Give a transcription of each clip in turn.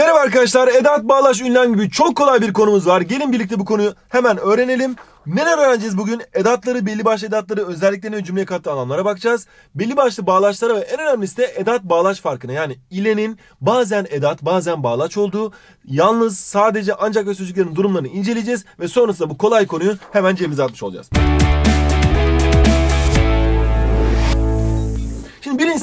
Merhaba arkadaşlar. Edat Bağlaş ünlem gibi çok kolay bir konumuz var. Gelin birlikte bu konuyu hemen öğrenelim. Neler öğreneceğiz bugün? Edatları, belli başlı edatları, özelliklerini ve cümleye kattığı alanlara bakacağız. Belli başlı bağlaçlara ve en önemlisi de edat bağlaç farkına. Yani ilenin bazen edat, bazen bağlaç olduğu, yalnız sadece ancak ve sözcüklerin durumlarını inceleyeceğiz ve sonrasında bu kolay konuyu hemen cebimize atmış olacağız.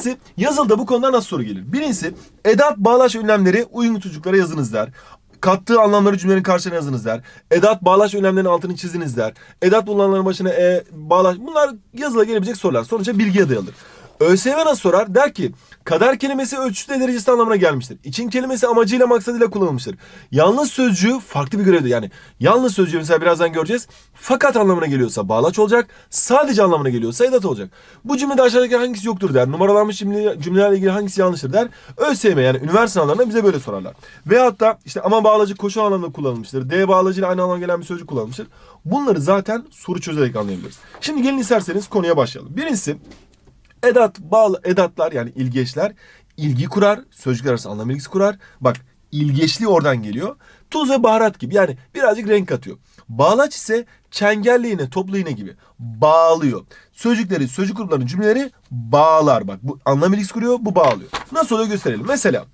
Birincisi yazılda bu konuda nasıl soru gelir? Birincisi edat bağlaş önlemleri uygun tutucuklara yazınız der kattığı anlamları cümlenin karşısına yazınız der. Edat bağlaş önlemlerinin altını çiziniz der. Edat bulunanların başına e, bağlaç bunlar yazıla gelebilecek sorular. Sonuçta bilgiye dayalıdır. ÖSYM nasıl sorar? Der ki kadar kelimesi ölçüsü derecesi anlamına gelmiştir. İçin kelimesi amacıyla maksadıyla kullanılmıştır. Yalnız sözcüğü farklı bir görevde yani yalnız sözcüğü mesela birazdan göreceğiz. Fakat anlamına geliyorsa bağlaç olacak. Sadece anlamına geliyorsa edat olacak. Bu cümlede aşağıdaki hangisi yoktur der. Numaralanmış cümle, cümlelerle ilgili hangisi yanlıştır der. ÖSYM yani üniversite sınavlarında bize böyle sorarlar. Ve hatta işte ama bağlacı koşu anlamında kullanılmıştır. D bağlacıyla aynı anlama gelen bir sözcük kullanılmıştır. Bunları zaten soru çözerek anlayabiliriz. Şimdi gelin isterseniz konuya başlayalım. Birincisi Edat, bal, edatlar yani ilgeçler ilgi kurar. Sözcükler arası anlam ilgisi kurar. Bak ilgeçli oradan geliyor. Tuz ve baharat gibi yani birazcık renk atıyor. Bağlaç ise çengelliğine, iğne, gibi bağlıyor. Sözcükleri, sözcük gruplarının cümleleri bağlar. Bak bu anlam ilgisi kuruyor, bu bağlıyor. Nasıl oluyor gösterelim. Mesela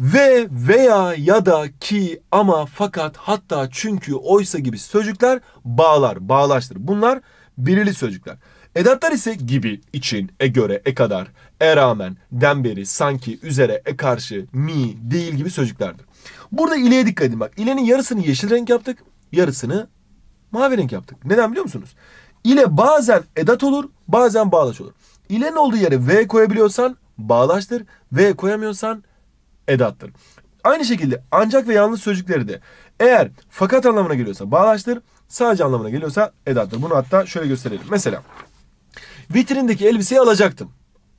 ve veya ya da ki ama fakat hatta çünkü oysa gibi sözcükler bağlar, bağlaçtır. Bunlar birili sözcükler. Edatlar ise gibi, için, e göre, e kadar, e rağmen, den beri, sanki, üzere, e karşı, mi, değil gibi sözcüklerdir. Burada ileye dikkat edin bak. İlenin yarısını yeşil renk yaptık, yarısını mavi renk yaptık. Neden biliyor musunuz? İle bazen edat olur, bazen bağlaç olur. İlenin olduğu yere V koyabiliyorsan bağlaçtır, V koyamıyorsan edattır. Aynı şekilde ancak ve yalnız sözcükleri de eğer fakat anlamına geliyorsa bağlaçtır, sadece anlamına geliyorsa edattır. Bunu hatta şöyle gösterelim. Mesela vitrindeki elbiseyi alacaktım.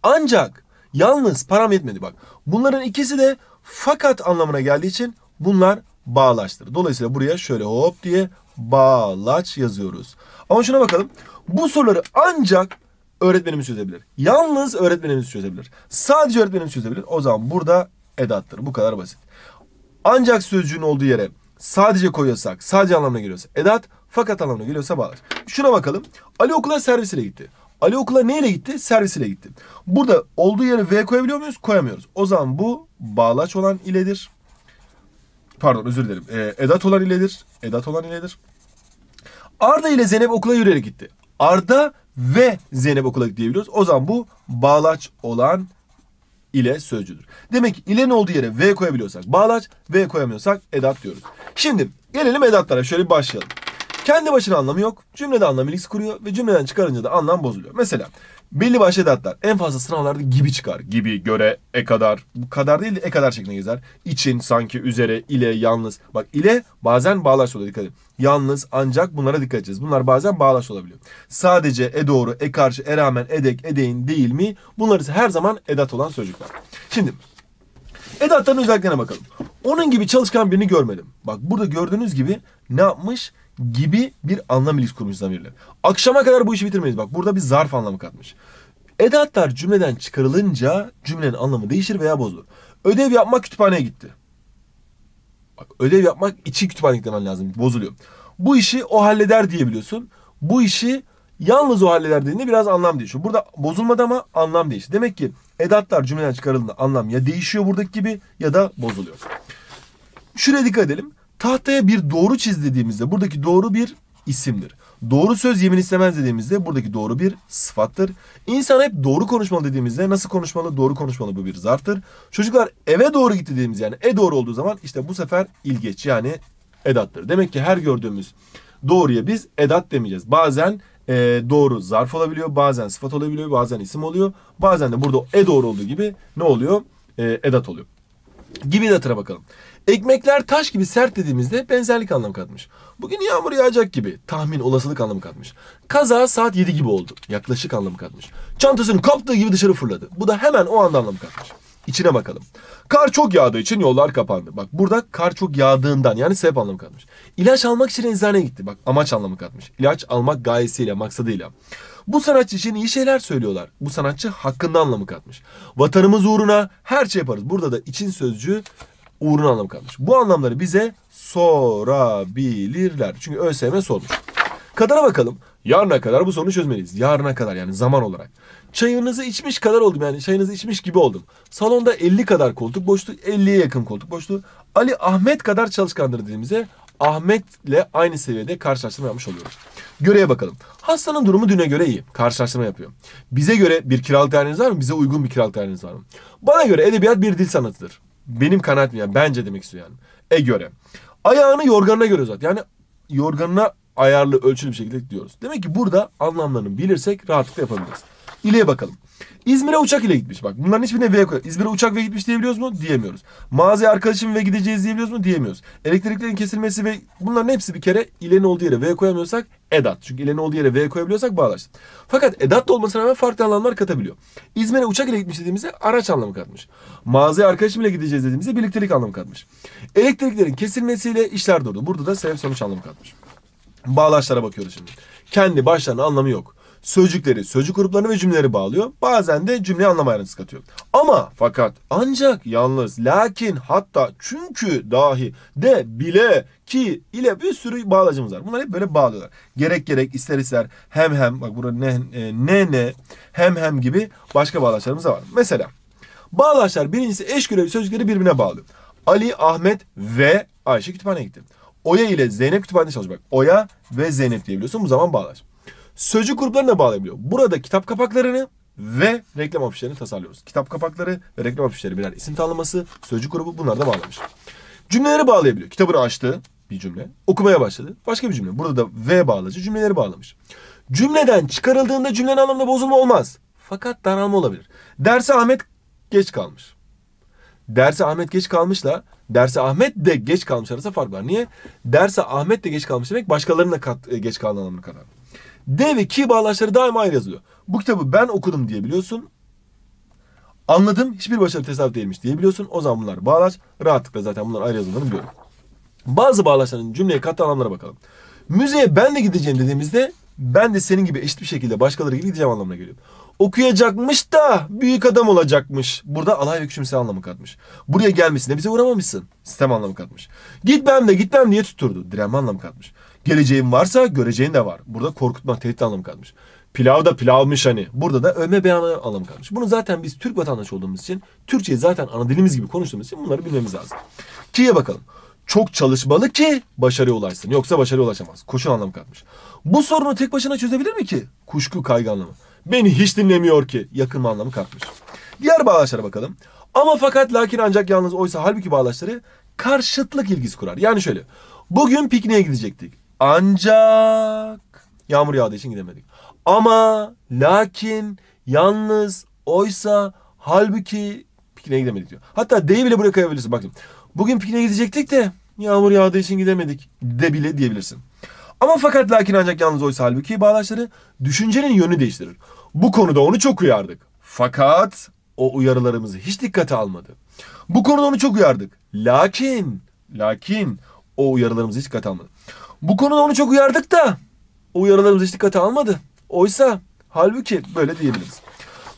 Ancak yalnız param yetmedi bak. Bunların ikisi de fakat anlamına geldiği için bunlar bağlaçtır. Dolayısıyla buraya şöyle hop diye bağlaç yazıyoruz. Ama şuna bakalım. Bu soruları ancak öğretmenimiz çözebilir. Yalnız öğretmenimiz çözebilir. Sadece öğretmenimiz çözebilir. O zaman burada edattır. Bu kadar basit. Ancak sözcüğün olduğu yere sadece koyuyorsak, sadece anlamına geliyorsa edat, fakat anlamına geliyorsa bağlaç. Şuna bakalım. Ali okula servisiyle gitti. Ali okula neyle gitti? Servis ile gitti. Burada olduğu yere V koyabiliyor muyuz? Koyamıyoruz. O zaman bu bağlaç olan iledir. Pardon özür dilerim. E, edat olan iledir. Edat olan iledir. Arda ile Zeynep okula yürüyerek gitti. Arda ve Zeynep okula gitti diyebiliyoruz. O zaman bu bağlaç olan ile sözcüdür. Demek ki ilenin olduğu yere V koyabiliyorsak bağlaç, V koyamıyorsak edat diyoruz. Şimdi gelelim edatlara. Şöyle başlayalım. Kendi başına anlamı yok. Cümlede anlam ilgisi kuruyor ve cümleden çıkarınca da anlam bozuluyor. Mesela belli başlı edatlar en fazla sınavlarda gibi çıkar. Gibi, göre, e kadar. Bu kadar değil de e kadar şeklinde gezer. İçin, sanki, üzere, ile, yalnız. Bak ile bazen bağlaç oluyor dikkat edin. Yalnız ancak bunlara dikkat edeceğiz. Bunlar bazen bağlaç olabiliyor. Sadece e doğru, e karşı, e rağmen, edek, edeyin, değil mi? Bunlar ise her zaman edat olan sözcükler. Şimdi edatların özelliklerine bakalım. Onun gibi çalışkan birini görmedim. Bak burada gördüğünüz gibi ne yapmış? gibi bir anlam ilişkisi kurmuş zamirle. Akşama kadar bu işi bitirmeyiz. Bak burada bir zarf anlamı katmış. Edatlar cümleden çıkarılınca cümlenin anlamı değişir veya bozulur. Ödev yapmak kütüphaneye gitti. Bak, ödev yapmak için kütüphaneye gitmen lazım. Bozuluyor. Bu işi o halleder diyebiliyorsun. Bu işi yalnız o halleder dediğinde biraz anlam değişiyor. Burada bozulmadı ama anlam değişti. Demek ki edatlar cümleden çıkarıldığında anlam ya değişiyor buradaki gibi ya da bozuluyor. Şuraya dikkat edelim. Tahtaya bir doğru çiz dediğimizde buradaki doğru bir isimdir. Doğru söz yemin istemez dediğimizde buradaki doğru bir sıfattır. İnsan hep doğru konuşmalı dediğimizde nasıl konuşmalı? Doğru konuşmalı bu bir zarftır. Çocuklar eve doğru gitti dediğimiz yani e doğru olduğu zaman işte bu sefer ilgeç yani edattır. Demek ki her gördüğümüz doğruya biz edat demeyeceğiz. Bazen e, doğru zarf olabiliyor, bazen sıfat olabiliyor, bazen isim oluyor. Bazen de burada e doğru olduğu gibi ne oluyor? E, edat oluyor. Gibi edatına bakalım. Ekmekler taş gibi sert dediğimizde benzerlik anlamı katmış. Bugün yağmur yağacak gibi tahmin olasılık anlamı katmış. Kaza saat 7 gibi oldu. Yaklaşık anlamı katmış. Çantasının kaptığı gibi dışarı fırladı. Bu da hemen o anda anlamı katmış. İçine bakalım. Kar çok yağdığı için yollar kapandı. Bak burada kar çok yağdığından yani sebep anlamı katmış. İlaç almak için eczaneye gitti. Bak amaç anlamı katmış. İlaç almak gayesiyle, maksadıyla. Bu sanatçı için iyi şeyler söylüyorlar. Bu sanatçı hakkında anlamı katmış. Vatanımız uğruna her şey yaparız. Burada da için sözcüğü uğruna anlamı kalmış. Bu anlamları bize sorabilirler. Çünkü ÖSYM sormuş. Kadara bakalım. Yarına kadar bu sorunu çözmeliyiz. Yarına kadar yani zaman olarak. Çayınızı içmiş kadar oldum yani çayınızı içmiş gibi oldum. Salonda 50 kadar koltuk boştu. 50'ye yakın koltuk boştu. Ali Ahmet kadar çalışkandır dediğimizde Ahmet'le aynı seviyede karşılaştırma yapmış oluyoruz. Göreye bakalım. Hastanın durumu düne göre iyi. Karşılaştırma yapıyor. Bize göre bir kiralık daireniz var mı? Bize uygun bir kiralık daireniz var mı? Bana göre edebiyat bir dil sanatıdır. Benim kanaatim yani bence demek istiyor yani. E göre. Ayağını yorganına göre uzat. Yani yorganına ayarlı ölçülü bir şekilde diyoruz. Demek ki burada anlamlarını bilirsek rahatlıkla yapabiliriz. İle'ye bakalım. İzmir'e uçak ile gitmiş bak. Bunların hiçbirine V koyuyor. İzmir'e uçak ve gitmiş diyebiliyoruz mu? Diyemiyoruz. Mağazaya arkadaşım ve gideceğiz diyebiliyoruz mu? Diyemiyoruz. Elektriklerin kesilmesi ve bunların hepsi bir kere ilenin olduğu yere V koyamıyorsak edat. Çünkü ilenin olduğu yere V koyabiliyorsak bağlaştı. Fakat edat da olmasına rağmen farklı anlamlar katabiliyor. İzmir'e uçak ile gitmiş dediğimizde araç anlamı katmış. Mağazaya arkadaşım ile gideceğiz dediğimizde birliktelik anlamı katmış. Elektriklerin kesilmesiyle işler durdu. Burada da sebep sonuç anlamı katmış. Bağlaçlara bakıyoruz şimdi. Kendi başlarına anlamı yok sözcükleri, sözcük gruplarını ve cümleleri bağlıyor. Bazen de cümleyi anlam ayrıntısı katıyor. Ama fakat ancak yalnız lakin hatta çünkü dahi de bile ki ile bir sürü bağlacımız var. Bunlar hep böyle bağlıyorlar. Gerek gerek ister ister hem hem bak burada ne e, ne ne hem hem gibi başka bağlaçlarımız da var. Mesela bağlaçlar birincisi eş görevli sözcükleri birbirine bağlıyor. Ali, Ahmet ve Ayşe kütüphaneye gitti. Oya ile Zeynep kütüphanede çalışıyor. Bak, Oya ve Zeynep diyebiliyorsun. Bu zaman bağlaç sözcük gruplarına bağlayabiliyor. Burada kitap kapaklarını ve reklam afişlerini tasarlıyoruz. Kitap kapakları ve reklam afişleri birer isim tanımlaması, sözcük grubu bunlar da bağlamış. Cümleleri bağlayabiliyor. Kitabını açtı bir cümle. Okumaya başladı. Başka bir cümle. Burada da v bağlacı cümleleri bağlamış. Cümleden çıkarıldığında cümlenin anlamında bozulma olmaz. Fakat daralma olabilir. Derse Ahmet geç kalmış. Derse Ahmet geç kalmışla derse Ahmet de geç kalmış arasında fark var. Niye? Derse Ahmet de geç kalmış demek başkalarının da kat, e, geç kaldığı anlamına kadar. D ve K bağlaçları daima ayrı yazılıyor. Bu kitabı ben okudum diyebiliyorsun. Anladım hiçbir başarı tesadüf değilmiş diyebiliyorsun. O zaman bunlar bağlaç. Rahatlıkla zaten bunlar ayrı yazıldığını biliyorum. Bazı bağlaçların cümleye kattığı anlamlara bakalım. Müzeye ben de gideceğim dediğimizde ben de senin gibi eşit bir şekilde başkaları gibi gideceğim anlamına geliyor. Okuyacakmış da büyük adam olacakmış. Burada alay ve küçümse anlamı katmış. Buraya gelmesine bize uğramamışsın. Sistem anlamı katmış. Gitmem de gitmem diye tutturdu. Direnme anlamı katmış. Geleceğin varsa göreceğin de var. Burada korkutma, tehdit anlamı kalmış. Pilav da pilavmış hani. Burada da övme beyanı anlamı kalmış. Bunu zaten biz Türk vatandaşı olduğumuz için, Türkçeyi zaten ana dilimiz gibi konuştuğumuz için bunları bilmemiz lazım. Ki'ye bakalım. Çok çalışmalı ki başarıya ulaşsın. Yoksa başarıya ulaşamaz. Koşun anlamı kalmış. Bu sorunu tek başına çözebilir mi ki? Kuşku kaygı anlamı. Beni hiç dinlemiyor ki. Yakınma anlamı kalkmış. Diğer bağlaçlara bakalım. Ama fakat lakin ancak yalnız oysa halbuki bağlaçları karşıtlık ilgisi kurar. Yani şöyle. Bugün pikniğe gidecektik. Ancak yağmur yağdığı için gidemedik. Ama lakin yalnız oysa halbuki pikniğe gidemedik diyor. Hatta D'yi bile buraya koyabilirsin. Bakın bugün pikniğe gidecektik de yağmur yağdığı için gidemedik de bile diyebilirsin. Ama fakat lakin ancak yalnız oysa halbuki bağdaşları düşüncenin yönü değiştirir. Bu konuda onu çok uyardık. Fakat o uyarılarımızı hiç dikkate almadı. Bu konuda onu çok uyardık. Lakin, lakin o uyarılarımızı hiç dikkate almadı. Bu konuda onu çok uyardık da o uyarılarımızı hiç dikkate almadı. Oysa halbuki böyle diyebiliriz.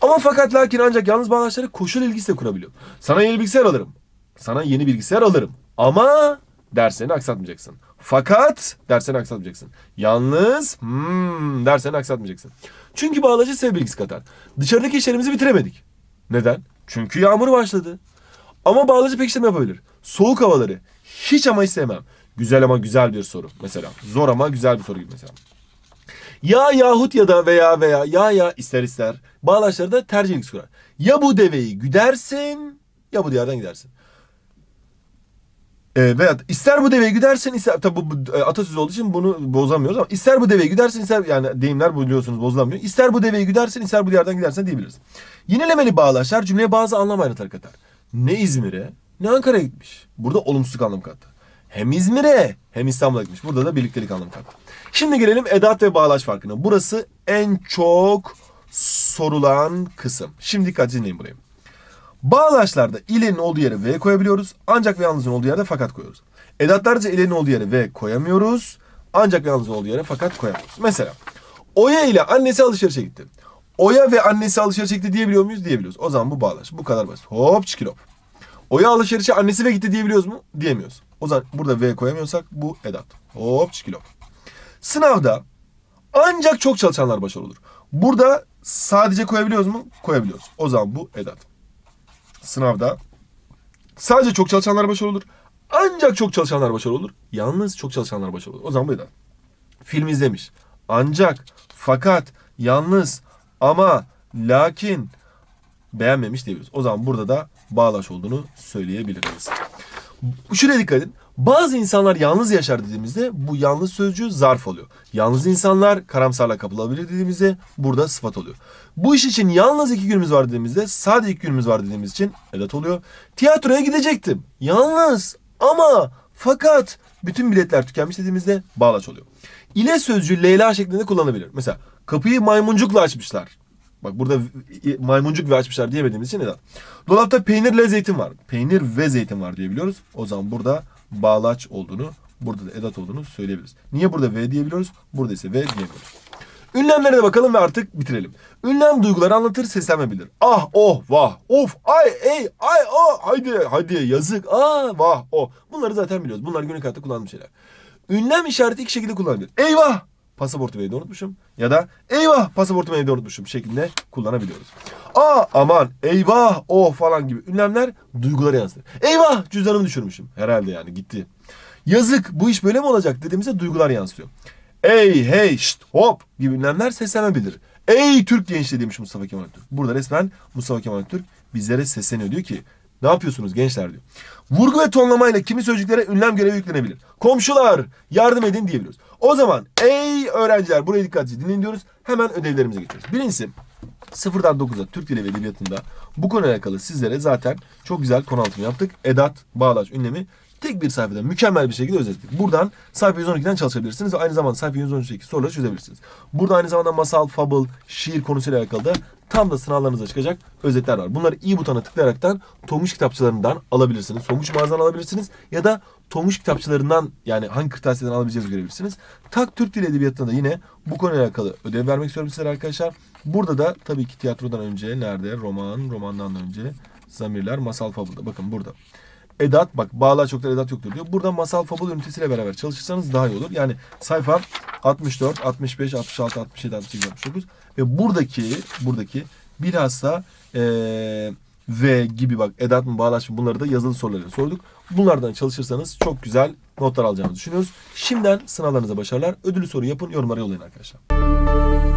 Ama fakat lakin ancak yalnız bağlaçları koşul ilgisi de kurabiliyor. Sana yeni bilgisayar alırım. Sana yeni bilgisayar alırım. Ama derslerini aksatmayacaksın. Fakat derslerini aksatmayacaksın. Yalnız hmm, derslerini aksatmayacaksın. Çünkü bağlacı sev bilgisi katar. Dışarıdaki işlerimizi bitiremedik. Neden? Çünkü yağmur başladı. Ama bağlacı pekiştirme yapabilir. Soğuk havaları hiç ama hiç sevmem. Güzel ama güzel bir soru mesela. Zor ama güzel bir soru gibi mesela. Ya yahut ya da veya veya ya ya ister ister bağlaçları da tercihlik kurar. Ya bu deveyi güdersin ya bu diyardan gidersin. E, veya ister bu deveyi güdersin ister tabi bu e, atasözü olduğu için bunu bozamıyoruz ama ister bu deveyi güdersin ister yani deyimler biliyorsunuz bozulamıyor. İster bu deveyi güdersin ister bu diyardan gidersin diyebiliriz. yinelemeli bağlaçlar cümleye bazı anlam ayrıntıları katar. Ne İzmir'e ne Ankara'ya gitmiş. Burada olumsuzluk anlamı kattı hem İzmir'e hem İstanbul'a gitmiş. Burada da birliktelik anlamı kaldı. Şimdi gelelim edat ve bağlaç farkına. Burası en çok sorulan kısım. Şimdi dikkat dinleyin burayı. Bağlaçlarda ilenin olduğu yere V koyabiliyoruz. Ancak ve yalnızın olduğu yerde fakat koyuyoruz. Edatlarca ilenin olduğu yere V koyamıyoruz. Ancak ve yalnızın olduğu yere fakat koyamıyoruz. Mesela Oya ile annesi alışverişe gitti. Oya ve annesi alışverişe gitti diyebiliyor muyuz? Diyebiliyoruz. O zaman bu bağlaç. Bu kadar basit. Hop çikilop. Oya alışverişe annesi ve gitti diyebiliyoruz mu? Diyemiyoruz. O zaman burada V koyamıyorsak bu edat. Hop çikilop. Sınavda ancak çok çalışanlar başarılı olur. Burada sadece koyabiliyoruz mu? Koyabiliyoruz. O zaman bu edat. Sınavda sadece çok çalışanlar başarılı olur. Ancak çok çalışanlar başarılı olur. Yalnız çok çalışanlar başarılı olur. O zaman bu edat. Film izlemiş. Ancak, fakat, yalnız, ama, lakin beğenmemiş diyebiliriz. O zaman burada da bağlaç olduğunu söyleyebiliriz. Şuraya dikkat edin. Bazı insanlar yalnız yaşar dediğimizde bu yalnız sözcüğü zarf oluyor. Yalnız insanlar karamsarla kapılabilir dediğimizde burada sıfat oluyor. Bu iş için yalnız iki günümüz var dediğimizde sadece iki günümüz var dediğimiz için edat oluyor. Tiyatroya gidecektim. Yalnız ama fakat bütün biletler tükenmiş dediğimizde bağlaç oluyor. İle sözcüğü Leyla şeklinde kullanabilir. Mesela kapıyı maymuncukla açmışlar. Bak burada maymuncuk ve açmışlar diyemediğimiz için neden? Dolapta peynir ve zeytin var. Peynir ve zeytin var diyebiliyoruz. O zaman burada bağlaç olduğunu, burada da edat olduğunu söyleyebiliriz. Niye burada ve diyebiliyoruz? Burada ise V diyemiyoruz. Ünlemlere de bakalım ve artık bitirelim. Ünlem duyguları anlatır, seslenme Ah, oh, vah, of, ay, ey, ay, oh, haydi, haydi, yazık, ah, vah, oh. Bunları zaten biliyoruz. Bunlar günlük hayatta kullandığımız şeyler. Ünlem işareti iki şekilde kullanılır. Eyvah, pasaportumu evde unutmuşum ya da eyvah pasaportumu evde unutmuşum şeklinde kullanabiliyoruz. Aa aman eyvah o oh, falan gibi ünlemler duyguları yansıtır. Eyvah cüzdanımı düşürmüşüm herhalde yani gitti. Yazık bu iş böyle mi olacak dediğimizde duygular yansıtıyor. Ey hey şşt hop gibi ünlemler seslenebilir. Ey Türk gençliği demiş Mustafa Kemal Türk. Burada resmen Mustafa Kemal Türk bizlere sesleniyor. Diyor ki ne yapıyorsunuz gençler diyor. Vurgu ve tonlamayla kimi sözcüklere ünlem görevi yüklenebilir. Komşular yardım edin diyebiliyoruz. O zaman ey öğrenciler buraya dikkatli dinleyin diyoruz. Hemen ödevlerimize geçiyoruz. Birincisi sıfırdan 9'a Türk Dili ve Edebiyatı'nda bu konuyla alakalı sizlere zaten çok güzel konu altını yaptık. Edat, bağlaç, ünlemi Tek bir sayfada mükemmel bir şekilde özetledik. Buradan sayfa 112'den çalışabilirsiniz ve aynı zamanda sayfa 113'teki soruları çözebilirsiniz. Burada aynı zamanda masal, fable, şiir konusuyla alakalı da tam da sınavlarınıza çıkacak özetler var. Bunları i butona tıklayaraktan Tomuş kitapçılarından alabilirsiniz. Tomuş mağazadan alabilirsiniz ya da Tomuş kitapçılarından yani hangi kırtasiyeden alabileceğiz görebilirsiniz. Tak Türk Dili Edebiyatı'nda da yine bu konuyla alakalı ödev vermek istiyorum sizlere arkadaşlar. Burada da tabii ki tiyatrodan önce nerede? Roman, romandan önce Zamirler, Masal Fable'da. Bakın burada edat bak bağlar çoklar edat yoktur diyor. Burada masal fabul ünitesiyle beraber çalışırsanız daha iyi olur. Yani sayfa 64, 65, 66, 67, 68, 69 ve buradaki buradaki bilhassa eee ve gibi bak edat mı bağlaç mı bunları da yazılı sorularıyla sorduk. Bunlardan çalışırsanız çok güzel notlar alacağınızı düşünüyoruz. Şimdiden sınavlarınıza başarılar. Ödülü soru yapın, yorumlara yollayın arkadaşlar.